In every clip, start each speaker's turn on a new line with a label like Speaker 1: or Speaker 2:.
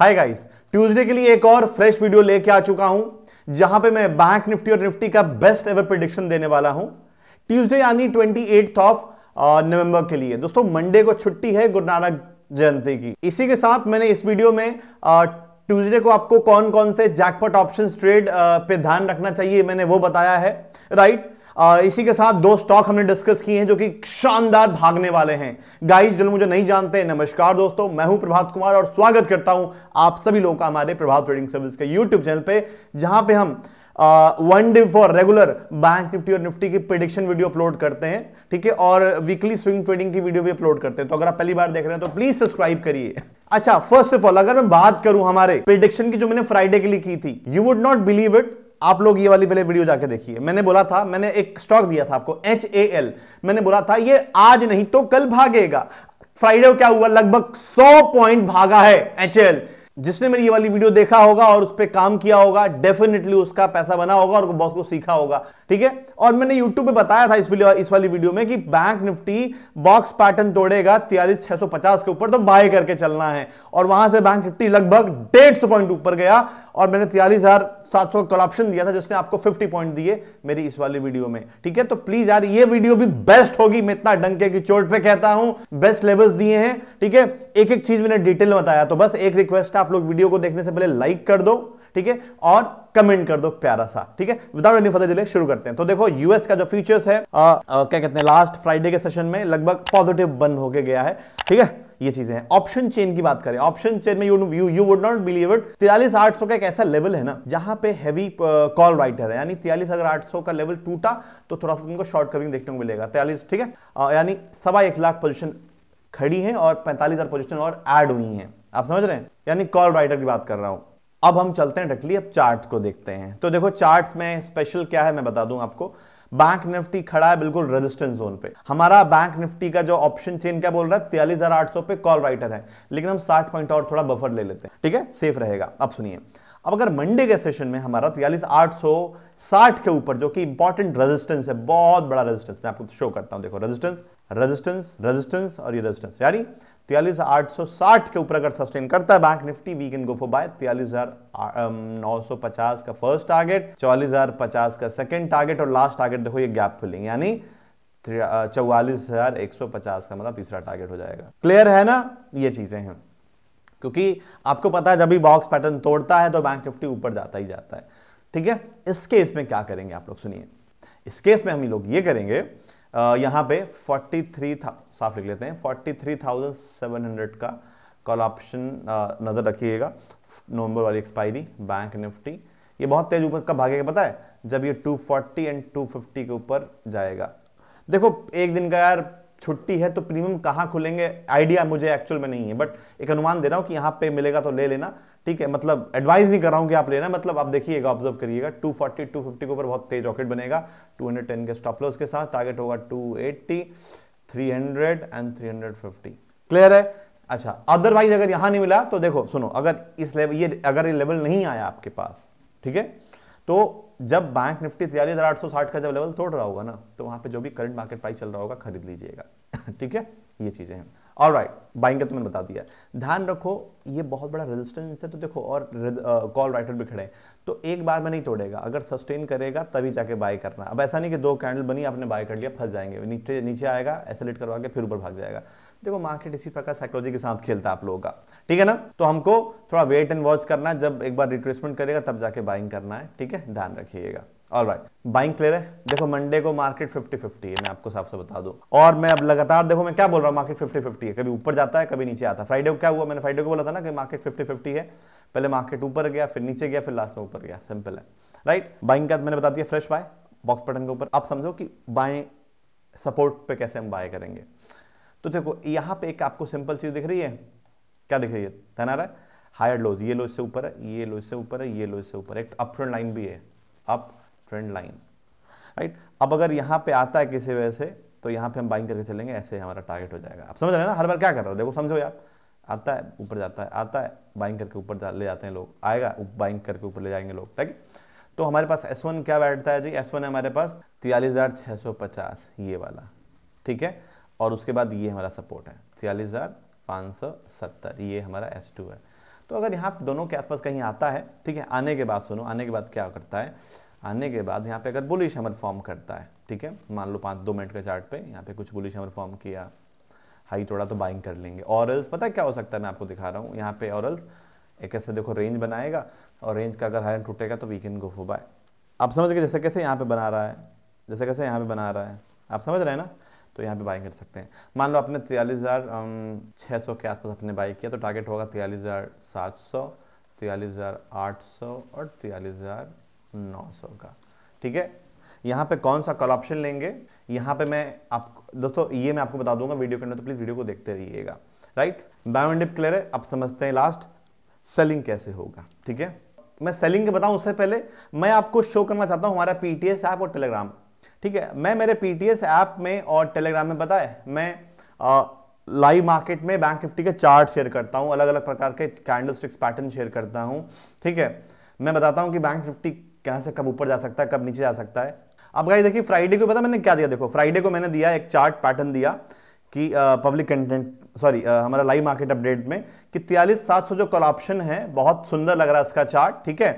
Speaker 1: Hi guys Tuesday के लिए एक और फ्रेश वीडियो लेके आ चुका हूं जहां पे मैं बैंक निफ्टी और निफ्टी का बेस्ट एवर प्रिडिक्शन देने वाला हूं ट्यूसडे यानी ट्वेंटी ऑफ नवंबर के लिए दोस्तों मंडे को छुट्टी है गुरु नानक जयंती की इसी के साथ मैंने इस वीडियो में ट्यूसडे को आपको कौन कौन से जैकपॉट ऑप्शन ट्रेड पे ध्यान रखना चाहिए मैंने वो बताया है राइट right? इसी के साथ दो स्टॉक हमने डिस्कस किए हैं जो कि शानदार भागने वाले हैं गाइस जो मुझे नहीं जानते नमस्कार दोस्तों मैं हूं प्रभात कुमार और स्वागत करता हूं आप सभी लोगों का हमारे प्रभात ट्रेडिंग सर्विस के यूट्यूब चैनल पे जहां पे हम one day for regular bank Nifty और निफ्टी की प्रिडिक्शन वीडियो अपलोड करते हैं ठीक है और वीकली स्विंग ट्रेडिंग की वीडियो भी अपलोड करते हैं तो अगर आप पहली बार देख रहे हैं तो प्लीज सब्सक्राइब करिए अच्छा फर्स्ट ऑफ ऑल अगर मैं बात करूं हमारे प्रिडिक्शन की जो मैंने फ्राइडे के लिए की थी you would not believe it आप लोग ये वाली पहले वीडियो जाके देखिए मैंने बोला था मैंने एक स्टॉक दिया था आपको एच ए एल मैंने बोला था ये आज नहीं तो कल भागेगा फ्राइडे क्या हुआ लगभग 100 पॉइंट भागा है एच एल जिसने मेरी ये वाली वीडियो देखा होगा और उस पर काम किया होगा डेफिनेटली उसका पैसा बना होगा और बहुत कुछ सीखा होगा ठीक है और मैंने यूट्यूब पे बताया था इस वीडियो इस वाली वीडियो में कि बैंक निफ्टी बॉक्स पैटर्न तोड़ेगा तिरालीस छह के ऊपर तो बाय करके चलना है और वहां से बैंक निफ्टी लगभग डेढ़ सौ पॉइंट ऊपर गया और मैंने तिरालीस हजार सात सौ ऑप्शन दिया था जिसने आपको फिफ्टी पॉइंट दिए मेरी इस वाली वीडियो में ठीक है तो प्लीज यार ये वीडियो भी बेस्ट होगी मैं इतना डंके की चोट पे कहता हूं बेस्ट लेवल्स दिए हैं ठीक है एक एक चीज मैंने डिटेल में बताया तो बस एक रिक्वेस्ट आप लोग वीडियो को देखने से पहले लाइक कर दो ठीक है और कमेंट कर दो प्यारा सा ठीक है विदाउट एनी फर्दर डिले शुरू करते हैं तो देखो यूएस का जो फ्यूचर्स है आ, आ, क्या कहते हैं लास्ट फ्राइडे के सेशन में लगभग पॉजिटिव बंद होके गया है ठीक है ये चीजें हैं ऑप्शन चेन की बात करें ऑप्शन चेन में you you would not believe it तिरालीस आठ सौ का एक ऐसा लेवल है ना जहां पे हैवी कॉल राइटर है यानी तिरालीस अगर आठ सौ का लेवल टूटा तो थोड़ा सा तुमको शॉर्ट कविंग देखने को मिलेगा तिरालीस ठीक है यानी सवा एक लाख पोजिशन खड़ी है और पैंतालीस हजार पोजिशन और एड हुई है आप समझ रहे हैं यानी कॉल राइटर की बात कर रहा हूं अब हम चलते हैं डकली अब चार्ट को देखते हैं तो देखो चार्ट में स्पेशल क्या है मैं बता दूं आपको बैंक निफ्टी खड़ा है बिल्कुल रेजिस्टेंस जोन पे हमारा बैंक निफ्टी का जो ऑप्शन चेन क्या बोल रहा है तेलीस हजार आठ सौ पे कॉल राइटर है लेकिन हम साठ पॉइंट और थोड़ा बफर ले लेते हैं ठीक है सेफ रहेगा अब सुनिए अब अगर मंडे के सेशन में हमारा तियालीस आठ सौ साठ के ऊपर जो कि इंपॉर्टेंट रेजिस्टेंस है बहुत बड़ा रेजिस्टेंस मैं आपको शो करता हूं देखो रेजिस्टेंस रेजिस्टेंस रेजिस्टेंस और ये रेजिस्टेंस यानी तियालीस के ऊपर अगर सस्टेन करता है bank Nifty we can go for buy तियालीस हजार का फर्स्ट टारगेट चौवालीस का सेकंड टारगेट और लास्ट टारगेट देखो ये गैप फिलिंग यानी चौवालीस हजार एक सौ पचास का मतलब तीसरा टारगेट हो जाएगा क्लियर है ना ये चीजें हैं क्योंकि आपको पता है जब भी बॉक्स पैटर्न तोड़ता है तो बैंक निफ्टी ऊपर जाता ही जाता है ठीक है इस केस में क्या करेंगे आप लोग सुनिए इस केस में हम लोग ये करेंगे यहाँ पे 43 था साफ लिख लेते हैं 43,700 का कॉल ऑप्शन नज़र रखिएगा नवंबर वाली एक्सपायरी बैंक निफ्टी ये बहुत तेज ऊपर कब भागेगा पता है जब ये 240 एंड 250 के ऊपर जाएगा देखो एक दिन का यार छुट्टी है तो प्रीमियम कहाँ खुलेंगे आइडिया मुझे एक्चुअल में नहीं है बट एक अनुमान दे रहा हूँ कि यहाँ पे मिलेगा तो ले लेना ठीक है मतलब एडवाइस नहीं कर रहा हूँ कि आप लेना मतलब आप देखिएगा ऑब्जर्व करिएगा 240 250 के ऊपर बहुत तेज रॉकेट बनेगा 210 के स्टॉप लॉस के साथ टारगेट होगा 280 300 एंड 350 क्लियर है अच्छा अदरवाइज अगर यहाँ नहीं मिला तो देखो सुनो अगर इस लेवल ये अगर ये लेवल नहीं आया आपके पास ठीक है तो जब बैंक निफ्टी तिरालीस हज़ार आठ सौ साठ का जब लेवल तोड़ रहा होगा ना तो वहां पे जो भी करंट मार्केट प्राइस चल रहा होगा खरीद लीजिएगा ठीक है ये चीज़ें हैं ऑल राइट बाइंग का तो मैंने बता दिया ध्यान रखो ये बहुत बड़ा रेजिस्टेंस है तो देखो और कॉल राइटर भी खड़े तो एक बार में नहीं तोड़ेगा अगर सस्टेन करेगा तभी जाके बाय करना अब ऐसा नहीं कि दो कैंडल बनी आपने बाय कर लिया फंस जाएंगे नीचे नीचे आएगा एसलेट करवा के फिर ऊपर भाग जाएगा देखो मार्केट इसी प्रकार साइकोलॉजी के साथ खेलता है आप लोगों का ठीक है ना तो हमको थोड़ा वेट एंड वॉच करना है जब एक बार रिट्रेसमेंट करेगा तब जाके बाइंग करना है ठीक है ध्यान रखिएगा ऑल राइट बाइंग क्लियर है देखो मंडे को मार्केट 50 50 है मैं आपको साफ से बता दूं और मैं अब लगातार देखो मैं क्या बोल रहा हूँ मार्केट 50 50 है कभी ऊपर जाता है कभी नीचे आता है फ्राइडे को क्या हुआ मैंने फ्राइडे को बोला था ना कि मार्केट 50 50 है पहले मार्केट ऊपर गया फिर नीचे गया फिर लास्ट में ऊपर गया सिंपल है राइट बाइंग का मैंने बता दिया फ्रेश बाय बॉक्स पटन के ऊपर आप समझो कि बाय सपोर्ट पे कैसे हम बाय करेंगे तो देखो यहाँ पे एक आपको सिंपल चीज दिख रही है क्या दिख रही है धना है हायर लोज ये लोज से ऊपर है ये लोज से ऊपर है ये लोज से ऊपर एक अप फ्रंट लाइन भी है अप ट्रेंड लाइन राइट अब अगर यहाँ पे आता है किसी वजह से तो यहाँ पे हम बाइंग करके चलेंगे ऐसे हमारा टारगेट हो जाएगा आप समझ रहे हैं ना हर बार क्या कर रहे हो देखो समझो यार आता है ऊपर जाता है आता है बाइंग करके ऊपर जा, ले जाते हैं लोग आएगा बाइंग करके ऊपर ले जाएंगे लोग ठीक तो हमारे पास एस वन क्या बैठता है जी एस वन हमारे पास तयलीस हज़ार सौ पचास ये वाला ठीक है और उसके बाद ये हमारा सपोर्ट है तयलीस हज़ार सौ सत्तर ये हमारा एस टू है तो अगर यहाँ दोनों के आसपास कहीं आता है ठीक है आने के बाद सुनो आने के बाद क्या करता है आने के बाद यहाँ पे अगर बुलिश हमर फॉर्म करता है ठीक है मान लो पाँच दो मिनट के चार्ट पे यहाँ पे कुछ बुलिश हमर फॉर्म किया हाई थोड़ा तो बाइंग कर लेंगे ऑरल्स पता है क्या हो सकता है मैं आपको दिखा रहा हूँ यहाँ पे ऑरल्स एक ऐसे देखो रेंज बनाएगा और रेंज का अगर हाई टूटेगा तो we can go for buy आप समझ गए जैसे कैसे यहाँ पे बना रहा है जैसे कैसे यहाँ पे बना रहा है आप समझ रहे हैं ना तो यहाँ पे बाइंग कर सकते हैं मान लो आपने तिरालीस हज़ार छः सौ के आसपास अपने बाई किया तो टारगेट होगा तिरालीस हज़ार सात सौ तिरालीस हज़ार आठ सौ और तिरालीस हज़ार 900 का ठीक है यहाँ पे कौन सा कल ऑप्शन लेंगे यहाँ पे मैं आप दोस्तों ये मैं आपको बता दूंगा वीडियो के अंदर तो प्लीज़ वीडियो को देखते रहिएगा राइट बायोमेंडिप क्लियर है आप समझते हैं लास्ट सेलिंग कैसे होगा ठीक है मैं सेलिंग के बताऊं उससे पहले मैं आपको शो करना चाहता हूँ हमारा पीटीएस ऐप और टेलीग्राम ठीक है मैं मेरे पीटीएस ऐप में और टेलीग्राम में बताए मैं आ, लाइव मार्केट में बैंक निफ्टी के चार्ट शेयर करता हूँ अलग अलग प्रकार के कैंडल स्टिक्स पैटर्न शेयर करता हूँ ठीक है मैं बताता हूँ कि बैंक निफ्टी कहाँ से कब ऊपर जा सकता है कब नीचे जा सकता है अब गाइस देखिए फ्राइडे को पता मैंने क्या दिया देखो फ्राइडे को मैंने दिया एक चार्ट पैटर्न दिया कि पब्लिक कंटेंट सॉरी हमारा लाइव मार्केट अपडेट में कि तियालीस सात सौ जो कॉल ऑप्शन है बहुत सुंदर लग रहा है इसका चार्ट ठीक है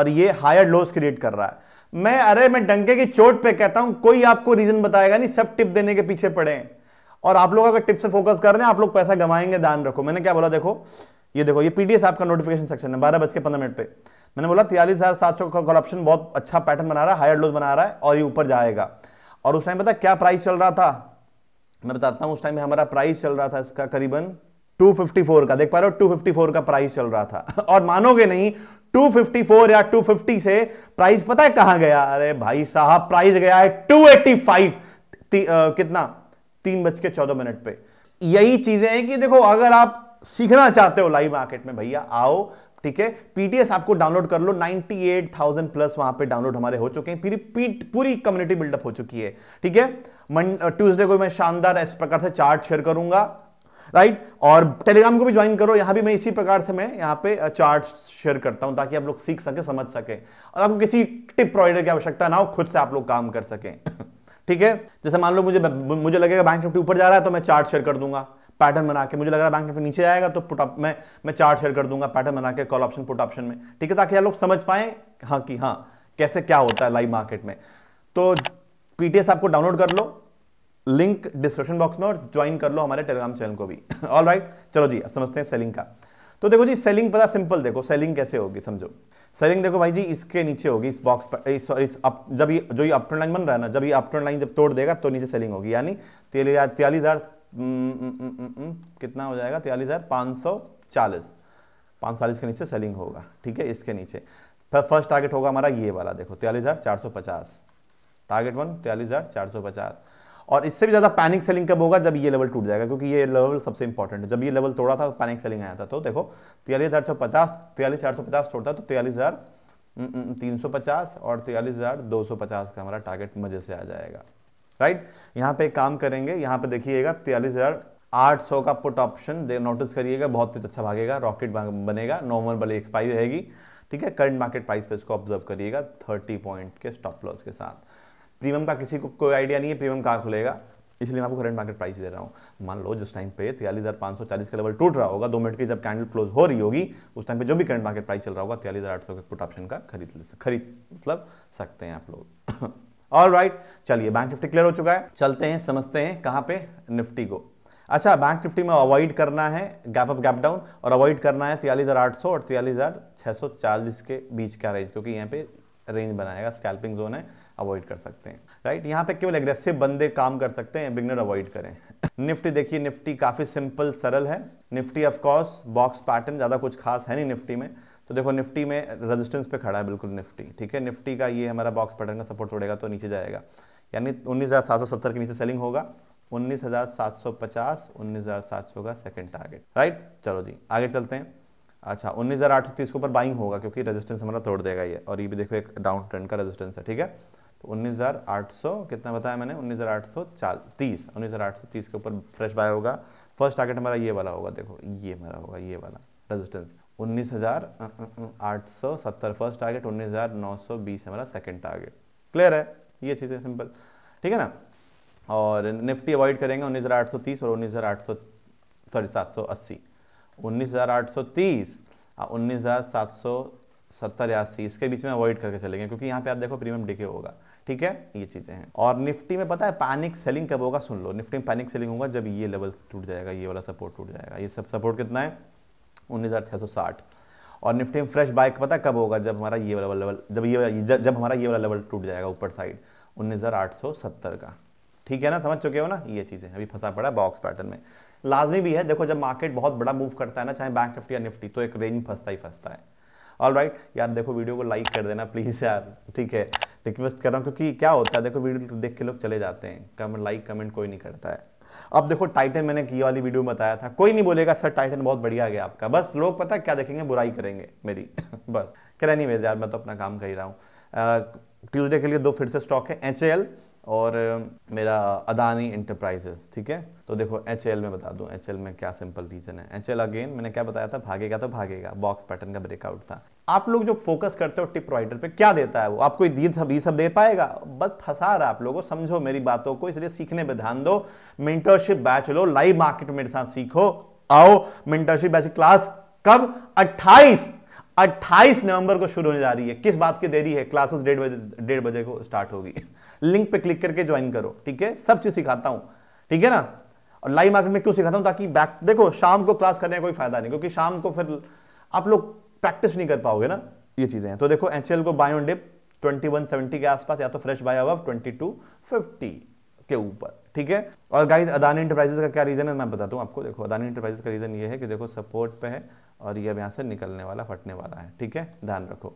Speaker 1: और ये हायर लोस क्रिएट कर रहा है मैं अरे मैं डंके की चोट पे कहता हूँ कोई आपको रीजन बताएगा नहीं सब टिप देने के पीछे पड़े हैं और आप लोग अगर टिप से फोकस कर रहे हैं आप लोग पैसा गंवाएंगे ध्यान रखो मैंने क्या बोला देखो ये देखो ये पीडीएस आपका नोटिफिकेशन सेक्शन है बारह बज के पंद्रह मिनट पर मैंने बोला तिरालीस हज़ार सात सौ का करप्शन बहुत अच्छा पैटर्न बना रहा है हायर लोज बना रहा है और ये ऊपर जाएगा और उस टाइम पता क्या प्राइस चल रहा था मैं बताता हूँ उस टाइम हमारा प्राइस चल रहा था इसका करीबन 254 का देख पा रहे हो 254 का प्राइस चल रहा था और मानोगे नहीं 254 या 250 से प्राइस पता है कहां गया अरे भाई साहब प्राइस गया है 285 ती, आ, कितना तीन बज के चौदह मिनट पे यही चीजें हैं कि देखो अगर आप सीखना चाहते हो लाइव मार्केट में भैया आओ ठीक है पीडीएस आपको डाउनलोड कर लो 98,000 प्लस वहां पे डाउनलोड हमारे हो चुके हैं पूरी पूरी कम्युनिटी बिल्डअप हो चुकी है ठीक है ट्यूसडे को मैं शानदार इस प्रकार से चार्ट शेयर करूंगा राइट और टेलीग्राम को भी ज्वाइन करो यहां भी मैं इसी प्रकार से मैं यहां पे चार्ट शेयर करता हूं ताकि आप लोग सीख सके समझ सके और आपको किसी टिप प्रोवाइडर की आवश्यकता ना हो खुद से आप लोग काम कर सके ठीक है जैसे मान लो मुझे मुझे लगेगा बैंक निफ्टी ऊपर जा रहा है तो मैं चार्ट शेयर कर दूंगा पैटर्न बना के मुझे लग रहा है बैंक निफ्टी नीचे आएगा तो पुट मैं मैं चार्ट शेयर कर दूंगा पैटर्न बना के कॉल ऑप्शन पुट ऑप्शन में ठीक है ताकि आप लोग समझ पाए हाँ कि हाँ कैसे क्या होता है लाइव मार्केट में तो पीटीएस आपको डाउनलोड कर लो लिंक डिस्क्रिप्शन बॉक्स में और ज्वाइन कर लो हमारे टेलीग्राम चैनल को भी ऑल राइट right, चलो जी अब समझते हैं सेलिंग का तो देखो जी सेलिंग पता सिंपल देखो सेलिंग कैसे होगी समझो सेलिंग देखो भाई जी इसके नीचे होगी इस बॉक्स पर इस, इस अप, जब ये जो ये अपटर्न लाइन बन रहा है ना जब ये अपटर्न लाइन जब तोड़ देगा तो नीचे सेलिंग होगी यानी तेल हजार हम्म, हम्म, हम्म, कितना हो जाएगा तयलीस हज़ार पाँच सौ चालीस पाँच चालीस के नीचे सेलिंग होगा ठीक है इसके नीचे फिर तो फर्स्ट टारगेट होगा हमारा ये वाला देखो तिरालीस हज़ार चार सौ पचास टारगेट वन तिरालीस हज़ार चार सौ पचास और इससे भी ज़्यादा पैनिक सेलिंग कब होगा जब ये लेवल टूट जाएगा क्योंकि ये लेवल सबसे इंपॉर्टेंट है जब ये लेवल तोड़ा था तो पैनिक सेलिंग आया था तो देखो तयलीस हज़ार सौ पचास तयलीस चार सौ पचास तोड़ता तो तयलीस हज़ार तीन सौ पचास और तयलीस हज़ार दो सौ पचास का हमारा टारगेट मज़े से आ जाएगा राइट यहाँ पे काम करेंगे यहाँ पे देखिएगा तियालीस हज़ार आठ सौ का पुट ऑप्शन दे नोटिस करिएगा बहुत ही अच्छा भागेगा रॉकेट बनेगा नॉर्मल वाली एक्सपायरी रहेगी ठीक है करंट मार्केट प्राइस पे इसको ऑब्जर्व करिएगा थर्टी पॉइंट के स्टॉप लॉस के साथ प्रीमियम का किसी को कोई आइडिया नहीं है प्रीमियम कहाँ खुलेगा इसलिए मैं आपको करंट मार्केट प्राइस दे रहा हूँ मान लो जिस टाइम पे तिरालीस हज़ार पाँच सौ चालीस का लेवल टूट रहा होगा दो मिनट की जब कैंडल क्लोज हो रही होगी उस टाइम पे जो भी करंट मार्केट प्राइस चल रहा होगा तयलीस हज़ार आठ सौ के पुट ऑप्शन का खरीद खरीद मतलब सकते हैं आप लोग ऑल राइट चलिए बैंक निफ्टी क्लियर हो चुका है चलते हैं समझते हैं कहाँ पे निफ्टी को अच्छा बैंक निफ्टी में अवॉइड करना है गैप अप गैप डाउन और अवॉइड करना है तिरालीस हज़ार आठ सौ और तिरालीस हज़ार छः सौ चालीस के बीच का रेंज क्योंकि यहाँ पे रेंज बनाएगा स्कैल्पिंग जोन है अवॉइड कर सकते हैं राइट यहाँ पे केवल एग्रेसिव बंदे काम कर सकते हैं बिगनर अवॉइड करें निफ्टी देखिए निफ्टी काफ़ी सिंपल सरल है निफ्टी ऑफकोर्स बॉक्स पैटर्न ज़्यादा कुछ खास है नहीं निफ्टी में तो देखो निफ्टी में रेजिस्टेंस पे खड़ा है बिल्कुल निफ्टी ठीक है निफ्टी का ये हमारा बॉक्स पैटर्न का सपोर्ट तोड़ेगा तो नीचे जाएगा यानी उन्नीस के नीचे सेलिंग होगा 19,750, 19,700 का सेकंड टारगेट राइट चलो जी आगे चलते हैं अच्छा उन्नीस हज़ार आठ सौ तीस के ऊपर बाइंग होगा क्योंकि रेजिस्टेंस हमारा तोड़ देगा ये और ये भी देखो एक डाउन ट्रेंड का रेजिस्टेंस है ठीक है तो उन्नीस हज़ार आठ सौ कितना बताया मैंने उन्नीस हज़ार आठ सौ चाल तीस उन्नीस हज़ार आठ सौ तीस के ऊपर फ्रेश बाय होगा फर्स्ट टारगेट हमारा ये वाला होगा देखो ये हमारा होगा ये वाला रेजिस्टेंस उन्नीस हज़ार आठ सौ सत्तर फर्स्ट टारगेट उन्नीस हज़ार नौ सौ बीस हमारा सेकेंड टारगेट क्लियर है ये चीज़ें सिंपल ठीक है ना और निफ्टी अवॉइड करेंगे उन्नीस हज़ार आठ सौ तीस और उन्नीस हज़ार आठ सौ सॉरी सात सौ अस्सी उन्नीस हज़ार आठ सौ तीस और उन्नीस हज़ार सात सौ सत्तर या अस्सी इसके बीच में अवॉइड करके चलेंगे क्योंकि यहाँ पे आप देखो प्रीमियम डिके होगा ठीक है ये चीज़ें हैं और निफ्टी में पता है पैनिक सेलिंग कब होगा सुन लो निफ्टी में पैनिक सेलिंग होगा जब ये लेवल टूट जाएगा ये वाला सपोर्ट टूट जाएगा ये सब सपोर्ट कितना है 19660 और निफ्टी में फ्रेश बाइक पता कब होगा जब हमारा ये वाला लेवल जब ये जब हमारा ये वाला लेवल टूट जाएगा ऊपर साइड 19870 का ठीक है ना समझ चुके हो ना ये चीज़ें अभी फंसा पड़ा बॉक्स पैटर्न में लाजमी भी है देखो जब मार्केट बहुत बड़ा मूव करता है ना चाहे बैंक निफ्टी या निफ्टी तो एक रेंज फंसता ही फंसता है ऑल राइट right, यार देखो वीडियो को लाइक कर देना प्लीज़ यार ठीक है रिक्वेस्ट कर रहा हूँ क्योंकि क्या होता है देखो वीडियो देख के लोग चले जाते हैं कमेंट लाइक कमेंट कोई नहीं करता है अब देखो टाइटन मैंने की वाली वीडियो में बताया था कोई नहीं बोलेगा सर टाइटन बहुत बढ़िया गया आपका बस लोग पता क्या देखेंगे बुराई करेंगे मेरी बस नहीं एनी यार मैं तो अपना काम कर ही रहा हूँ ट्यूजडे के लिए दो फिर से स्टॉक है एच और मेरा अदानी इंटरप्राइजेस ठीक है तो देखो एच में बता दूं एच में क्या सिंपल रीजन है एच अगेन मैंने क्या बताया था भागेगा तो भागेगा बॉक्स पैटर्न का ब्रेकआउट था आप लोग जो फोकस करते हो टिप राइटर पे क्या देता है वो आपको ये सब ये सब दे पाएगा बस फंसा रहा आप लोगों समझो मेरी बातों को इसलिए सीखने पर ध्यान दो मिंटरशिप बैच लो लाइव मार्केट मेरे साथ सीखो आओ मिंटरशिप बैच क्लास कब अट्ठाईस 28 नवंबर को शुरू होने जा रही है किस बात की देरी है क्लासेस डेढ़ बजे डेढ़ बजे को स्टार्ट होगी लिंक पे क्लिक करके ज्वाइन करो ठीक है सब चीज सिखाता हूं ठीक है ना और लाइव मार्केट में क्यों सिखाता हूं ताकि बैक देखो शाम को क्लास करने का कोई फायदा नहीं क्योंकि शाम को फिर आप लोग प्रैक्टिस नहीं कर पाओगे ना ये चीज़ें हैं तो देखो एच को बाय ऑन डिप 2170 के आसपास या तो फ्रेश बाय अब 2250 के ऊपर ठीक है और गाइस अदानी इंटरप्राइजेस का क्या रीज़न है मैं बताता हूँ आपको देखो अदानी इंटरप्राइजेस का रीज़न ये है कि देखो सपोर्ट पे है और ये अब यहाँ से निकलने वाला फटने वाला है ठीक है ध्यान रखो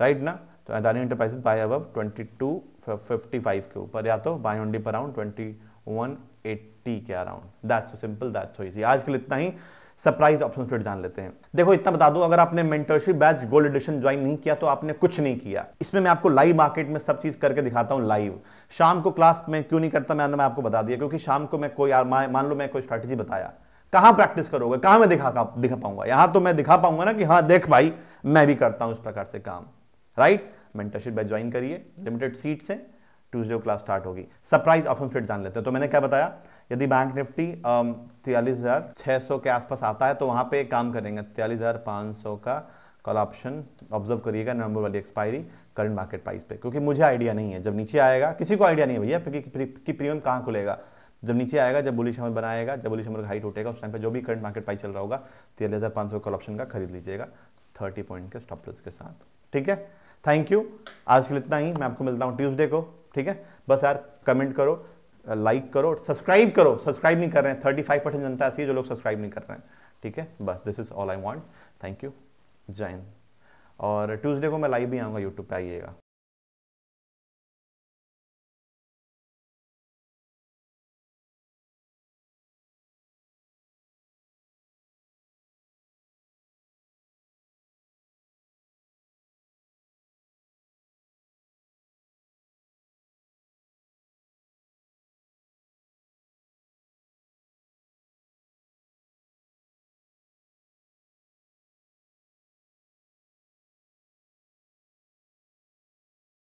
Speaker 1: राइट ना तो अदानी इंटरप्राइजेस बाय अब ट्वेंटी टू 55 के ऊपर या तो बाई ओनली पर अराउंड 2180 के around that's so simple that's so easy आज के लिए इतना ही सरप्राइज ऑप्शन ट्रेड जान लेते हैं देखो इतना बता दूं अगर आपने mentorship batch gold edition join नहीं किया तो आपने कुछ नहीं किया इसमें मैं आपको लाइव मार्केट में सब चीज करके दिखाता हूं लाइव शाम को क्लास में क्यों नहीं करता मैंने मैं आपको बता दिया क्योंकि शाम को मैं कोई मान लो मैं कोई स्ट्रेटेजी बताया कहां प्रैक्टिस करोगे कहां मैं दिखा दिखा पाऊंगा यहां तो मैं दिखा पाऊंगा ना कि हाँ देख भाई मैं भी करता हूं इस प्रकार से काम राइट मेंटरशिप बैच ज्वाइन करिए लिमिटेड सीट्स हैं ट्यूजडे क्लास स्टार्ट होगी सरप्राइज ऑफ स्प्लिट जान लेते हैं तो मैंने क्या बताया यदि बैंक निफ्टी तिरालीस के आसपास आता है तो वहाँ पर काम करेंगे तिरालीस का कॉल ऑप्शन ऑब्जर्व करिएगा नवंबर वाली एक्सपायरी करंट मार्केट प्राइस पे क्योंकि मुझे आइडिया नहीं है जब नीचे आएगा किसी को आइडिया नहीं है भैया कि प्रीमियम कहाँ खुलेगा जब नीचे आएगा जब बुलिश हमर बनाएगा जब बुलिश हमर हाइट उठेगा उस टाइम पे जो भी करंट मार्केट प्राइस चल रहा होगा तिरालीस हज़ार पाँच सौ कॉल ऑप्शन का खरीद लीजिएगा थर्टी पॉइंट के स्टॉप लॉस के साथ ठीक है थैंक यू आज के लिए इतना ही मैं आपको मिलता हूँ ट्यूसडे को ठीक है बस यार कमेंट करो लाइक करो सब्सक्राइब करो सब्सक्राइब नहीं कर रहे हैं थर्टी फाइव परसेंट जनता ऐसी है जो लोग सब्सक्राइब नहीं कर रहे हैं ठीक है बस this is all I want thank you जय हिंद और ट्यूसडे को मैं लाइव भी आऊँगा यूट्यूब पर आइएगा